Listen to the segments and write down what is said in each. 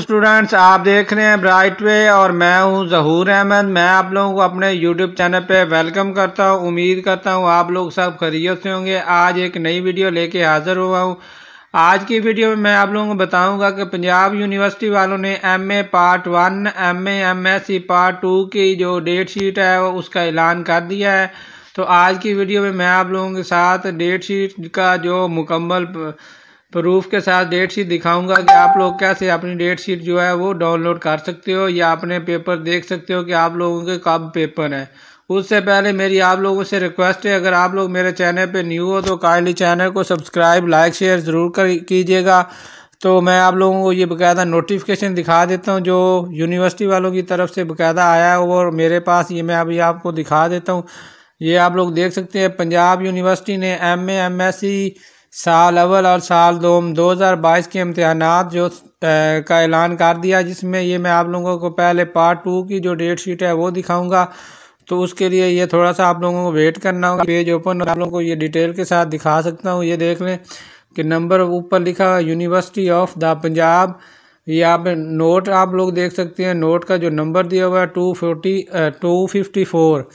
students तो आप देख रहे हैं ब्राइट वे और मैं हूं जहूर अहमद मैं आप लोगों को अपने यूट्यूब चैनल पे वेलकम करता हूं उम्मीद करता हूं आप लोग सब खरीद से होंगे आज एक नई वीडियो लेके हाजिर हुआ हूं आज की वीडियो में मैं आप लोगों को बताऊंगा कि पंजाब यूनिवर्सिटी वालों ने MA part one M MSc part two की जो डेट शीट है वो उसका ऐलान कर दिया है तो आज की वीडियो में मैं आप लोगों के साथ डेट शीट का जो मुकम्मल प्रूफ के साथ डेट शीट दिखाऊंगा कि आप लोग कैसे अपनी डेट शीट जो है वो डाउनलोड कर सकते हो या अपने पेपर देख सकते हो कि आप लोगों के कब पेपर हैं उससे पहले मेरी आप लोगों से रिक्वेस्ट है अगर आप लोग मेरे चैनल पे न्यू हो तो काइंडली चैनल को सब्सक्राइब लाइक शेयर ज़रूर कर कीजिएगा तो मैं आप लोगों को ये बकायदा नोटिफिकेशन दिखा देता हूँ जो यूनिवर्सिटी वालों की तरफ से बकायदा आया है और मेरे पास ये मैं अभी आपको दिखा देता हूँ ये आप लोग देख सकते हैं पंजाब यूनिवर्सिटी ने M A M S C साल अवल और साल दोम 2022 के इम्तहान जो आ, का ऐलान कर दिया जिसमें ये मैं आप लोगों को पहले पार्ट टू की जो डेट शीट है वो दिखाऊंगा तो उसके लिए ये थोड़ा सा आप लोगों को वेट करना होगा पेज ओपन आप लोगों को ये डिटेल के साथ दिखा सकता हूँ ये देख लें कि नंबर ऊपर लिखा यूनिवर्सिटी ऑफ द पंजाब ये आप नोट आप लोग देख सकते हैं नोट का जो नंबर दिया हुआ है two forty two fifty four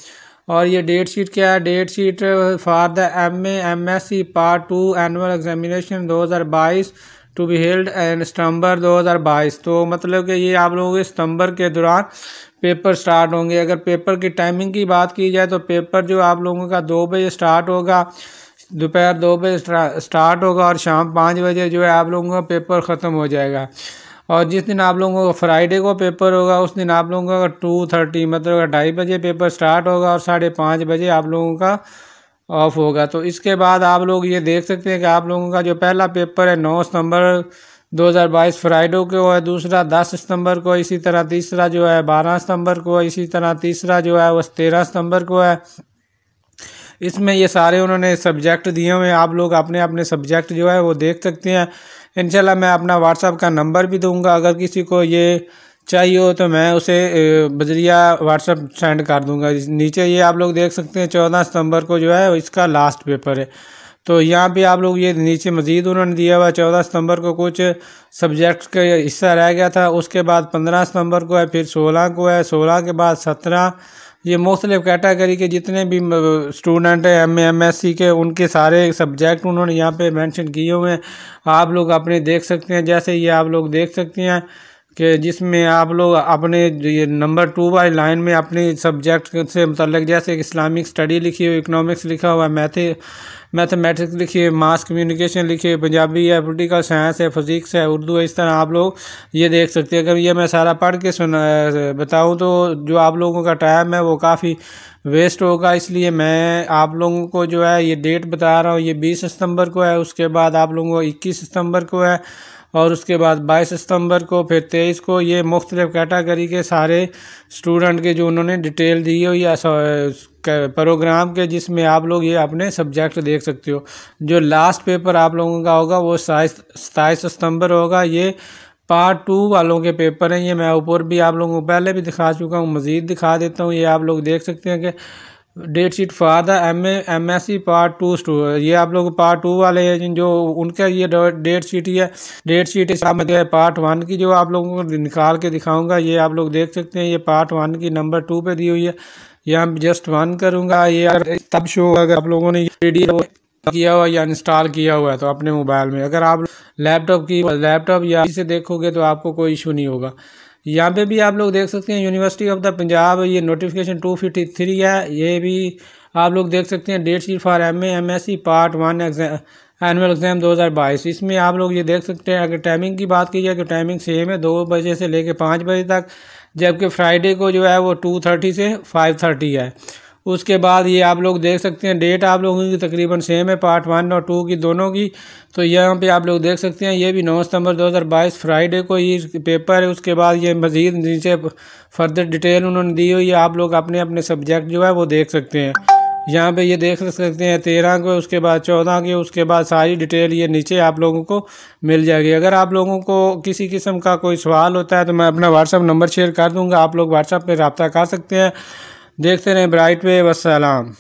और ये डेट शीट क्या है date sheet for the M M S C part two annual examination 2022 to be held and September 2022 तो मतलब कि ये आप लोगों के सितंबर के दौरान पेपर स्टार्ट होंगे अगर पेपर की टाइमिंग की बात की जाए तो पेपर जो आप लोगों का दो बजे स्टार्ट होगा दोपहर दो बजे स्टार्ट होगा और शाम पाँच बजे जो है आप लोगों का पेपर ख़त्म हो जाएगा और जिस दिन आप लोगों का फ्राइडे को पेपर होगा उस दिन आप लोगों का टू थर्टी मतलब ढाई बजे पेपर स्टार्ट होगा और साढ़े पाँच बजे आप लोगों का ऑफ होगा तो इसके बाद आप लोग ये देख सकते हैं कि आप लोगों का जो पहला पेपर है नौ सितंबर 2022 फ्राइडे को है दूसरा 10 सितंबर को इसी तरह तीसरा जो है 12 सितंबर को इसी तरह तीसरा जो है वह 13 सितंबर को है इसमें ये सारे उन्होंने सब्जेक्ट दिए हुए हैं आप लोग अपने अपने सब्जेक्ट जो है वो देख सकते हैं इनशाला मैं अपना व्हाट्सअप का नंबर भी दूंगा अगर किसी को ये चाहिए हो तो मैं उसे बजरिया व्हाट्सअप सेंड कर दूंगा नीचे ये आप लोग देख सकते हैं चौदह सितंबर को जो है इसका लास्ट पेपर है तो यहाँ पे आप लोग ये नीचे मज़ीद उन्होंने दिया हुआ चौदह सितंबर को कुछ सब्जेक्ट का हिस्सा रह गया था उसके बाद पंद्रह सितंबर को है फिर सोलह को है सोलह के बाद सत्रह ये मुख्तलिफ कैटेगरी के जितने भी स्टूडेंट हैं एम एम एस सी के उनके सारे सब्जेक्ट उन्होंने यहाँ पे मेंशन किए हुए हैं आप लोग अपने देख सकते हैं जैसे ये आप लोग देख सकते हैं कि जिसमें आप लोग अपने ये नंबर टू वाली लाइन में अपने सब्जेक्ट से मतलब जैसे इस्लामिक स्टडी लिखी हुई इकनॉमिक्स लिखा हुआ मैथे मैथमेटिक्स लिखी है मास कम्युनिकेशन लिखी है पंजाबी है पोलिटिकल साइंस है फिजिक्स है उर्दू है इस तरह आप लोग ये देख सकते हैं अगर ये मैं सारा पढ़ के सुना बताऊँ तो जो आप लोगों का टाइम है वो काफ़ी वेस्ट होगा इसलिए मैं आप लोगों को जो है ये डेट बता रहा हूँ ये बीस सितंबर को है उसके बाद आप लोगों को इक्कीस सितंबर को है और उसके बाद 22 सितंबर को फिर 23 को ये मुख्तलिफ कैटागरी के सारे स्टूडेंट के जो उन्होंने डिटेल दी हो या प्रोग्राम के जिसमें आप लोग ये अपने सब्जेक्ट देख सकते हो जो लास्ट पेपर आप लोगों का होगा वो सताईस सितंबर होगा ये पार्ट टू वालों के पेपर हैं ये मैं ऊपर भी आप लोगों को पहले भी दिखा चुका हूँ मज़ीद दिखा देता हूँ ये आप लोग देख सकते हैं कि date sheet for the M M S C part two स्टू ये आप लोग पार्ट टू वाले हैं जो उनका ये डेट शीट ही है डेट शीट इस पार्ट वन की जो आप लोगों को निकाल के दिखाऊंगा ये आप लोग देख सकते हैं ये पार्ट वन की नंबर टू पे दी हुई है यहाँ जस्ट वन करूंगा ये तब शो अगर आप लोगों ने ये किया हुआ या इंस्टॉल किया हुआ है तो अपने मोबाइल में अगर आप लैपटॉप की लैपटॉप या इसे देखोगे तो आपको कोई इशू नहीं होगा यहाँ पे भी आप लोग देख सकते हैं यूनिवर्सिटी ऑफ द पंजाब ये नोटिफिकेशन टू फिफ्टी थ्री है ये भी आप लोग देख सकते हैं date sheet for M M S C part one exam annual exam 2022 इसमें आप लोग ये देख सकते हैं अगर टाइमिंग की बात की जाए तो टाइमिंग सेम है दो बजे से लेकर पाँच बजे तक जबकि फ्राइडे को जो है वो टू थर्टी से फाइव थर्टी है उसके बाद ये आप लोग देख सकते हैं डेट आप लोगों की तकरीबन सेम है पार्ट वन और टू की दोनों की तो यहाँ पे आप लोग देख सकते हैं ये भी नौ सितंबर 2022 फ्राइडे को ये पेपर है उसके बाद ये मज़ीद नीचे फर्दर डिटेल उन्होंने दी हुई है आप लोग अपने अपने सब्जेक्ट जो है वो देख सकते हैं यहाँ पे ये देख सकते हैं तेरह के उसके बाद चौदह के उसके बाद सारी डिटेल ये नीचे आप लोगों को मिल जाएगी अगर आप लोगों को किसी किस्म का कोई सवाल होता है तो मैं अपना व्हाट्सअप नंबर शेयर कर दूंगा आप लोग व्हाट्सअप पे रबता कर सकते हैं देखते रहें ब्राइट वे वसलाम